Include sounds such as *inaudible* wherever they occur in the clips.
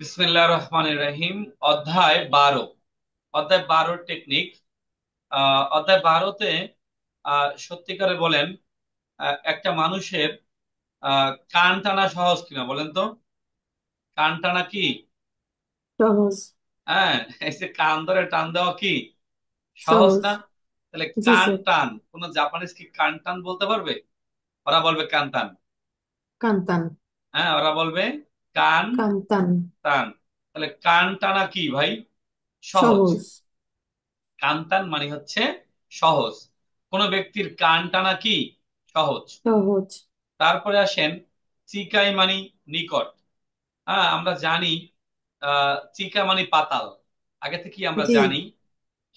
বিসমিল্লা রহমান রাহিম অধ্যায় বারো অধ্যায় বারোর টেকনিক অধ্যায় বারোতে সত্যিকারে বলেন একটা মানুষের কান টানা সহজ কিনা বলেন তো কান টানা কি সহজ হ্যাঁ এই কান ধরে টান দেওয়া কি সহজ সহজ না তাহলে জি কান স্যার টান কোন জাপানিজ কি কান টান বলতে পারবে ওরা বলবে কান টান কান্তান হ্যাঁ ওরা বলবে কান কান্তান টান তাহলে কান টানা কি ভাই সহজ সহজ কান্তান মানে হচ্ছে সহজ কোন ব্যক্তির কান টানা কি সহজ সহজ তারপরে আসেন চিকাই মানে নিকট হ্যাঁ আমরা জানি আহ চিকা মানে পাতাল আগে থেকে আমরা জি জানি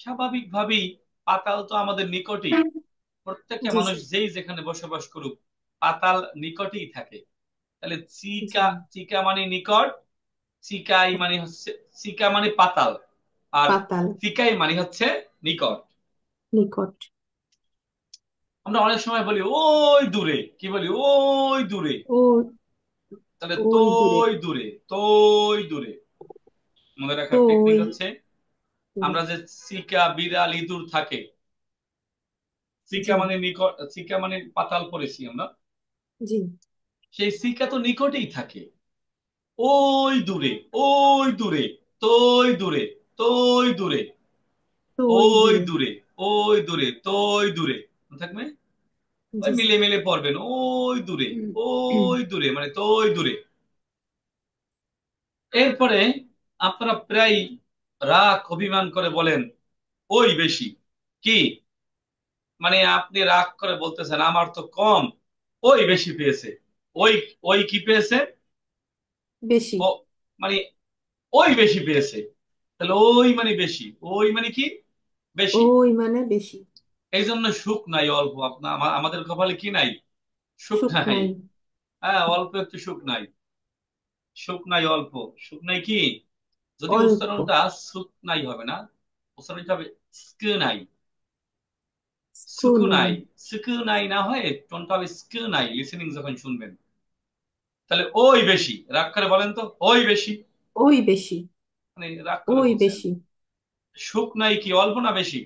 স্বাভাবিকভাবেই পাতাল তো আমাদের নিকটেই হ্যাঁ। প্রত্যেকটা জি মানুষ যেই যেখানে বসবাস করুক পাতাল নিকটেই থাকে তাহলে চিকা চিকা মানে নিকট চিকাই মানে হচ্ছে চিকা মানে পাতাল আর চিকাই মানে হচ্ছে নিকট নিকট আমরা অনেক সময় বলি ওই দূরে কি বলি ওই দূরে তাহলে তোই দূরে তোই দূরে মনে রাখার টেকনিক হচ্ছে আমরা যে চিকা বিড়াল ইঁদুর থাকে চিকা মানে নিকট চিকা মানে পাতাল পড়েছি আমরা জি সেই সিকা তো নিকটেই থাকে ওই দূরে ওই দূরে তোই দূরে তোই দূরে ওই দূরে ওই দূরে তোই দূরে থাকবে ওই মিলে মিলে পড়বেন ওই দূরে ওই দূরে মানে তোই দূরে এরপরে আপনারা প্রায় রাগ অভিমান করে বলেন ওই বেশি কি মানে আপনি রাগ করে বলতেছেন আমার তো কম ওই বেশি পেয়েছে ওই ওই কি পেয়েছে বেশি মানে ওই বেশি পেয়েছে তাহলে ওই মানে বেশি ওই মানে কি বেশি ওই মানে বেশি এই জন্য সুখ নাই অল্প আপনার আমাদের কপালে কি নাই সুখ সুখ নাই নাই হ্যাঁ অল্প একটু সুখ নাই সুখ নাই অল্প সুখ নাই কি যদি অল্প। উচ্চারণটা সুখ নাই হবে না উচ্চারণটা হবে স্কু নাই সুকু নাই নাই নাই না হয় টোনটা হবে স্কু নাই লিসেনিং যখন শুনবেন তাহলে ওই বেশি রাগ করে বলেন তো ওই বেশি ওই বেশি মানে রাগ করে ওই বলছেন। বেশি সুখ নাই কি অল্প না বেশি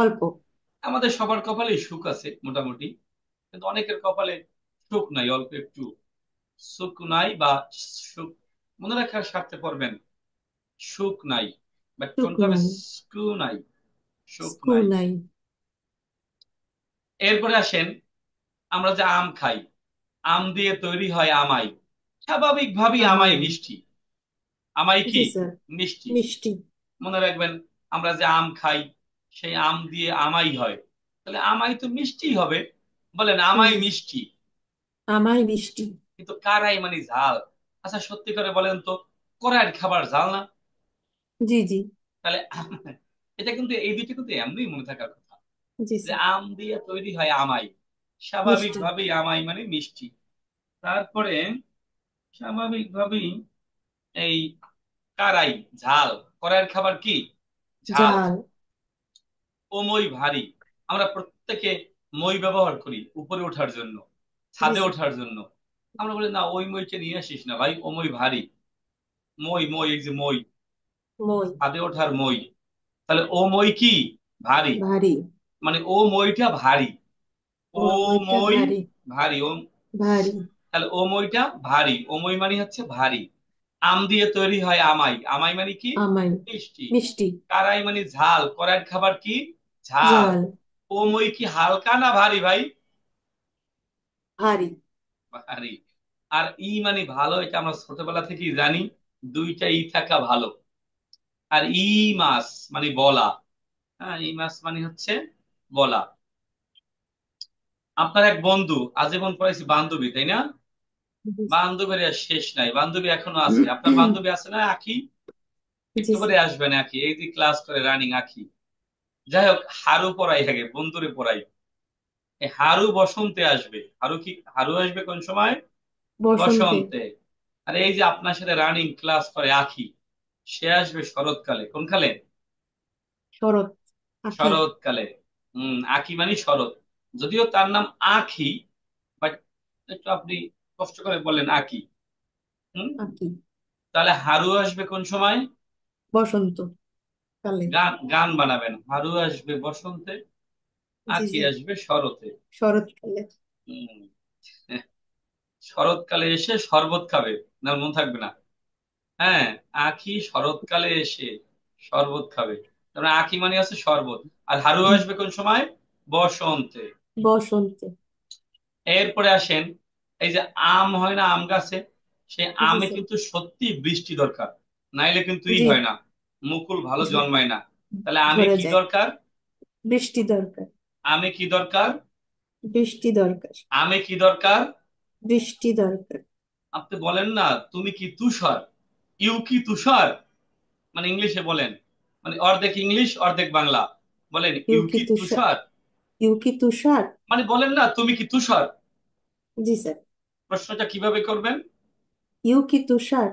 অল্প আমাদের সবার কপালে সুখ আছে মোটামুটি কিন্তু অনেকের কপালে সুখ নাই অল্প একটু সুখ নাই বা সুখ মনে রাখার স্বার্থে পড়বেন সুখ নাই বা সুখ কোনটা হবে নাই স্কু নাই সুখ স্কু নাই নাই এরপরে আসেন আমরা যে আম খাই আম দিয়ে তৈরি হয় আমাই স্বাভাবিক ভাবে আমাই মিষ্টি আমাই কি মিষ্টি মিষ্টি মনে রাখবেন আমরা যে আম খাই সেই আম দিয়ে আমাই হয় তাহলে আমাই তো মিষ্টি হবে বলেন আমাই মিষ্টি আমাই মিষ্টি কিন্তু কারাই মানে ঝাল আচ্ছা সত্যি করে বলেন তো কড়াইয়ের খাবার ঝাল না জি জি তাহলে *laughs* এটা কিন্তু এই দুটো কিন্তু এমনি মনে থাকার কথা জি যে আম দিয়ে তৈরি হয় আমাই স্বাভাবিক ভাবেই আমাই মানে মিষ্টি তারপরে স্বাভাবিক ভাবেই এই কারাই ঝাল কড়াইয়ের খাবার কি ঝাল ঝাল মই ভারী আমরা প্রত্যেকে মই ব্যবহার করি উপরে ওঠার জন্য ছাদে ওঠার জন্য আমরা বলি না ওই মইকে নিয়ে আসিস না ভাই মই ভারী মই মই এই যে মই মই ছাদে ওঠার মই তাহলে ও মই কি ভারী ভারী মানে ও মইটা ভারী ওমই ভারী ওম ভারী তাহলে ওমইটা ভারী ওমই মানে হচ্ছে ভারী আম দিয়ে তৈরি হয় আমাই আমাই মানে কি আমাই মিষ্টি মিষ্টি কারাই মানে ঝাল করাইয়ের খাবার কি ঝাল ওমই কি হালকা না ভারী ভাই ভারী ভারী আর ই মানে ভালো এটা আমরা ছোটবেলা থেকেই জানি দুইটা ই থাকা ভালো আর ই মাছ মানে বলা হ্যাঁ ই মাছ মানে হচ্ছে বলা আপনার এক বন্ধু আজীবন পড়াইছি বান্ধবী তাই না বান্ধবীর শেষ নাই বান্ধবী এখনো আছে আপনার বান্ধবী আছে না আখি একটু আসবে আসবেন আখি এই যে ক্লাস করে রানিং আখি যাই হোক হারু পড়াই থাকে বন্ধুরে পড়াই হারু বসন্তে আসবে হারু কি হারু আসবে কোন সময় বসন্তে আর এই যে আপনার সাথে রানিং ক্লাস করে আখি সে আসবে শরৎকালে কোন কালে শরৎ শরৎকালে হম আখি মানে শরৎ যদিও তার নাম আখি বাট একটু আপনি কষ্ট করে বলেন আখি হুম তাহলে হারু আসবে কোন সময় বসন্ত গান গান বানাবেন হারু আসবে বসন্তে আখি আসবে শরতে শরৎকালে শরৎকালে এসে শরবত খাবে না মন থাকবে না হ্যাঁ আখি শরৎকালে এসে শরবত খাবে তার আখি মানে আছে মানে শরবত আর হারু আসবে কোন সময় বসন্তে বসন্তে এরপরে আসেন এই যে আম হয় না আম গাছে সে আমে কিন্তু সত্যি বৃষ্টি দরকার নাইলে কিন্তু ই জি হয় না মুকুল ভালো জি জন্মায় না তাহলে আমে ঝরে কি যায় দরকার বৃষ্টি দরকার আমে কি দরকার বৃষ্টি দরকার আমে কি দরকার বৃষ্টি দরকার আপনি বলেন না তুমি কি তুষার ইউ কি তুষার মানে ইংলিশে বলেন মানে অর্ধেক ইংলিশ অর্ধেক বাংলা বলেন ইউ ইউকি কি তুষার তুষার ইউ কি তুষার মানে বলেন না তুমি কি তুষার জি স্যার প্রশ্নটা কিভাবে করবেন ইউ কি তুষার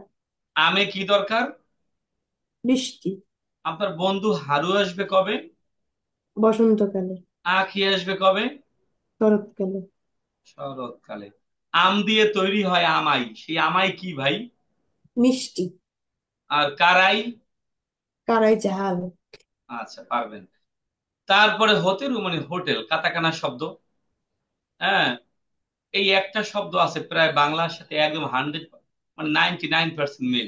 আমে কি দরকার বৃষ্টি আপনার বন্ধু হারু আসবে কবে বসন্তকালে আখি আসবে কবে শরৎকালে শরৎকালে আম দিয়ে তৈরি হয় আমাই সেই আমাই কি ভাই মিষ্টি আর কারাই কারাই ঝাল আচ্ছা পারবেন তারপরে হতেরু মানে হোটেল কাতাকানা শব্দ হ্যাঁ এই একটা শব্দ আছে প্রায় বাংলার সাথে একদম হান্ড্রেড মানে নাইনটি নাইন পার্সেন্ট মিল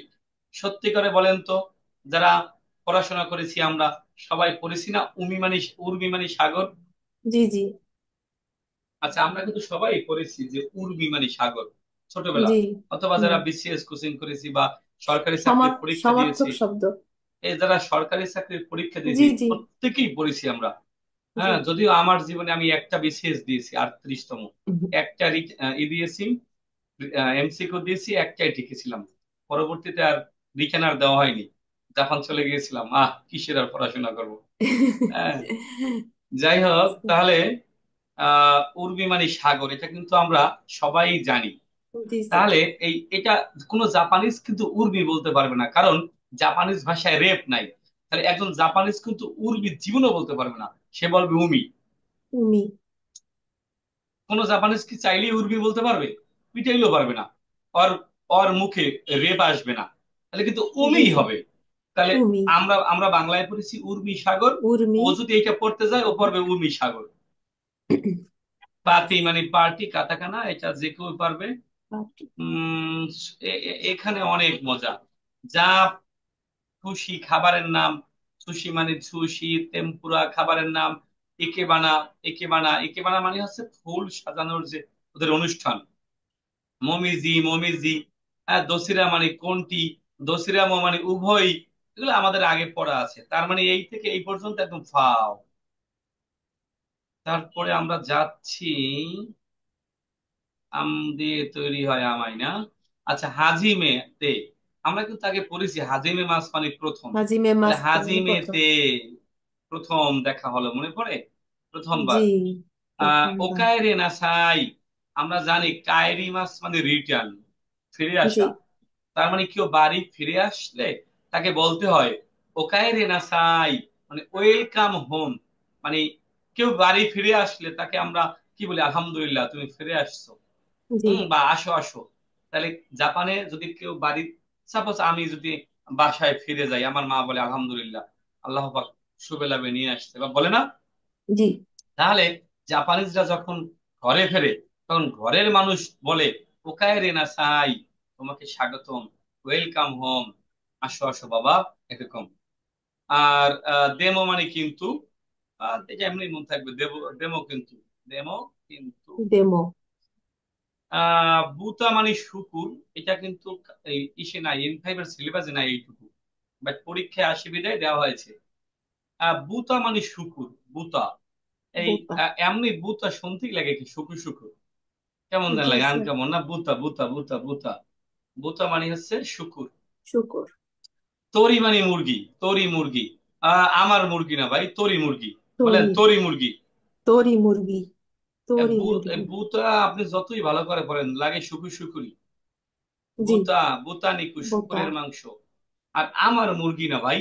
সত্যি করে বলেন তো যারা পড়াশোনা করেছি আমরা সবাই পড়েছি না উমি মানে উর্মি মানে সাগর জি জি আচ্ছা আমরা কিন্তু সবাই পড়েছি যে উর্মি মানে সাগর ছোটবেলা জি অথবা যারা বিসিএস কোচিং করেছি বা সরকারি চাকরির পরীক্ষা সমার্থক দিয়েছি শব্দ এই যারা সরকারি চাকরির পরীক্ষা দিয়েছি প্রত্যেকেই পড়েছি আমরা হ্যাঁ যদিও আমার জীবনে আমি একটা বিসিএস দিয়েছি আটত্রিশতম একটা ই দিয়েছি এমসিকিউ দিয়েছি একটাই টিকেছিলাম পরবর্তীতে আর রিটার্ন আর দেওয়া হয়নি জাপান চলে গিয়েছিলাম আহ কিসের আর পড়াশোনা করবো হ্যাঁ যাই হোক তাহলে আহ উর্বি মানে সাগর এটা কিন্তু আমরা সবাই জানি তাহলে এই এটা কোনো জাপানিজ কিন্তু উর্বি বলতে পারবে না কারণ জাপানিজ ভাষায় রেপ নাই তাহলে একজন জাপানিজ কিন্তু উর্মি জীবনও বলতে পারবে না সে বলবে উমি উমি কোন জাপানিজ কি চাইলে উর্মি বলতে পারবে পিটাইলেও পারবে না ওর অর মুখে রেপ আসবে না তাহলে কিন্তু উমি হবে তাহলে আমরা আমরা বাংলায় পড়েছি উর্মি সাগর ও যদি এটা পড়তে যায় ও পড়বে উর্মি সাগর *coughs* পাতি মানে পার্টি কাতাকানা এটা যে কেউ পারবে এখানে অনেক মজা যা সুশি খাবারের নাম সুশি মানে সুশি তেম্পুরা খাবারের নাম একেবানা একেবানা একেবানা মানে হচ্ছে ফুল সাজানোর যে ওদের অনুষ্ঠান মমিজি মমিজি হ্যাঁ দোসিরা মানে কোনটি দোসিরা মানে উভয় এগুলো আমাদের আগে পড়া আছে তার মানে এই থেকে এই পর্যন্ত একদম ফাও তারপরে আমরা যাচ্ছি আম দিয়ে তৈরি হয় আমায় না আচ্ছা হাজিমে তে আমরা কিন্তু আগে পড়েছি হাজিমে মাস মানে প্রথম হাজিমে মাস হাজিমেতে প্রথম দেখা হলো মনে পড়ে প্রথমবার জি ওকায়রে না সাই আমরা জানি কায়রি মাস মানে রিটার্ন ফিরে আসা তার মানে কেউ বাড়ি ফিরে আসলে তাকে বলতে হয় ওকায়রে না সাই মানে ওয়েলকাম হোম মানে কেউ বাড়ি ফিরে আসলে তাকে আমরা কি বলি আলহামদুলিল্লাহ তুমি ফিরে আসছো বা আসো আসো তাহলে জাপানে যদি কেউ বাড়ি সাপোজ আমি যদি বাসায় ফিরে যাই আমার মা বলে আলহামদুলিল্লাহ আল্লাহ পাক সুবেলাবে নিয়ে আসছে বা বলে না জি তাহলে জাপানিজরা যখন ঘরে ফেরে তখন ঘরের মানুষ বলে ওকায় রেনা সাই তোমাকে স্বাগতম ওয়েলকাম হোম আসো আসো বাবা এরকম আর দেমো মানে কিন্তু দেখে এমনি মন থাকবে দেবো দেমো কিন্তু দেমো কিন্তু দেমো বুতা মানে শুকুর এটা কিন্তু ইসে নাই এন ফাইভ এর সিলেবাসে নাই এইটুকু বাট পরীক্ষায় আসি বিদায় দেওয়া হয়েছে বুতা মানে শুকুর বুতা এই এমনি বুতা শুনতে লাগে কি শুকুর শুকুর কেমন যেন লাগে আনকেমন না বুতা বুতা বুতা বুতা বুতা মানে হচ্ছে শুকুর শুকুর তরি মানে মুরগি তরি মুরগি আমার মুরগি না ভাই তরি মুরগি বলেন তরি মুরগি তরি মুরগি তোরই বুতা আপনি যতই ভালো করে লাগে বুতা বুতা নিকু শুকুরের মাংস আর আমার মুরগি না ভাই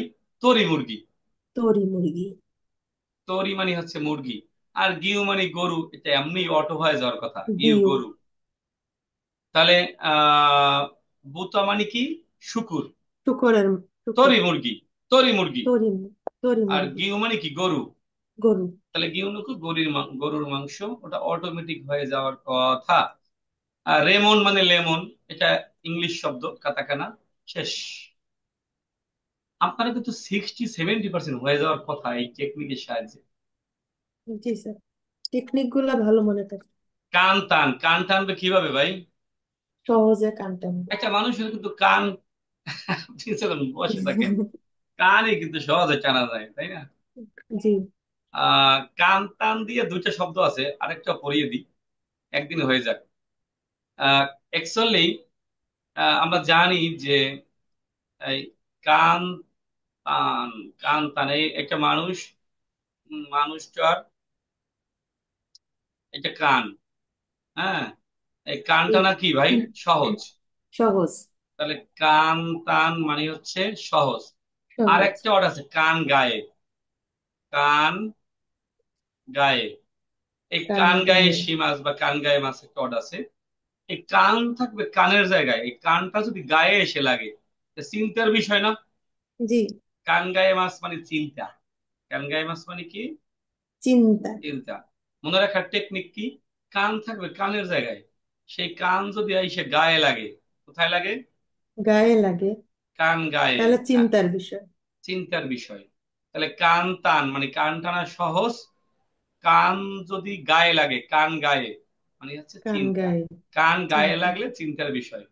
মুরগি মুরগি মানে হচ্ছে মুরগি আর মানে গরু এটা এমনি অটো হয়ে যাওয়ার কথা গরু তাহলে আহ বুতা মানে কি শুকুর শুকুরের মুরগি তোরই মুরগি আর গিউ মানে কি গরু গরু তাহলে গিউনুকু গরুর গরুর মাংস ওটা অটোমেটিক হয়ে যাওয়ার কথা আর রেমন মানে লেমন এটা ইংলিশ শব্দ কাতাকানা শেষ আপনারা কিন্তু সিক্সটি সেভেন্টি পার্সেন্ট হয়ে যাওয়ার কথা এই টেকনিকের সাহায্যে জি স্যার টেকনিক গুলা ভালো মনে থাকে কান টান কান টানবে কিভাবে ভাই সহজে কান টানবে একটা মানুষের কিন্তু কান বসে থাকেন কানে কিন্তু সহজে টানা যায় তাই না জি কান দিয়ে দুইটা শব্দ আছে আরেকটা পড়িয়ে দিই একদিন হয়ে যাক অ্যাকচুয়ালি আমরা জানি যে কান তান কান টান এই একটা মানুষ মানুষটার এটা কান হ্যাঁ এই কানটা নাকি ভাই সহজ সহজ তাহলে কান তান মানে হচ্ছে সহজ আর একটা ওয়ার্ড আছে কান গায়ে কান গায়ে এই কান গায়ে শি মাছ বা কান গায়ে মাছ একটা টড আছে এই কান থাকবে কানের জায়গায় এই কানটা যদি গায়ে এসে লাগে চিন্তার বিষয় না জি কান গায়ে মাছ মানে চিন্তা কান গায়ে মাছ মানে কি চিন্তা চিন্তা মনে রাখার টেকনিক কি কান থাকবে কানের জায়গায় সেই কান যদি এসে গায়ে লাগে কোথায় লাগে গায়ে লাগে কান গায়ে তাহলে চিন্তার বিষয় চিন্তার বিষয় তাহলে কান টান মানে কান টানা সহজ কান যদি গায়ে লাগে কান গায়ে মানে হচ্ছে কান গায়ে লাগলে চিন্তার বিষয়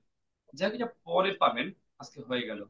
যা হোক পরে পাবেন আজকে হয়ে গেল